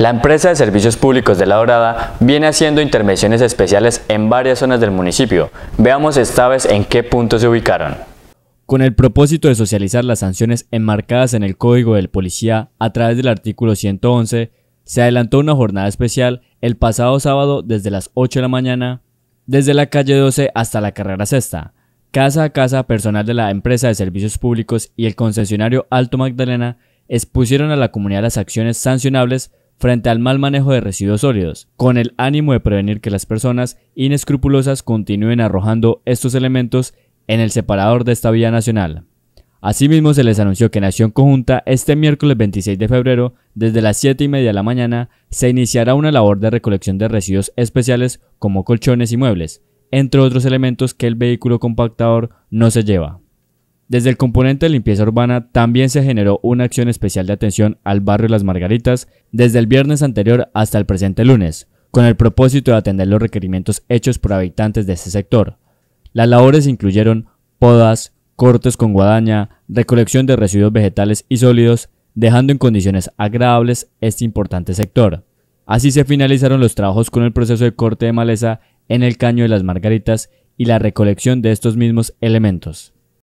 La empresa de servicios públicos de La Dorada viene haciendo intervenciones especiales en varias zonas del municipio. Veamos esta vez en qué punto se ubicaron. Con el propósito de socializar las sanciones enmarcadas en el Código del Policía a través del artículo 111, se adelantó una jornada especial el pasado sábado desde las 8 de la mañana, desde la calle 12 hasta la carrera sexta. Casa a casa, personal de la empresa de servicios públicos y el concesionario Alto Magdalena expusieron a la comunidad las acciones sancionables frente al mal manejo de residuos sólidos, con el ánimo de prevenir que las personas inescrupulosas continúen arrojando estos elementos en el separador de esta vía nacional. Asimismo, se les anunció que en acción conjunta este miércoles 26 de febrero, desde las 7 y media de la mañana, se iniciará una labor de recolección de residuos especiales como colchones y muebles, entre otros elementos que el vehículo compactador no se lleva. Desde el componente de limpieza urbana también se generó una acción especial de atención al barrio Las Margaritas desde el viernes anterior hasta el presente lunes, con el propósito de atender los requerimientos hechos por habitantes de este sector. Las labores incluyeron podas, cortes con guadaña, recolección de residuos vegetales y sólidos, dejando en condiciones agradables este importante sector. Así se finalizaron los trabajos con el proceso de corte de maleza en el caño de las margaritas y la recolección de estos mismos elementos.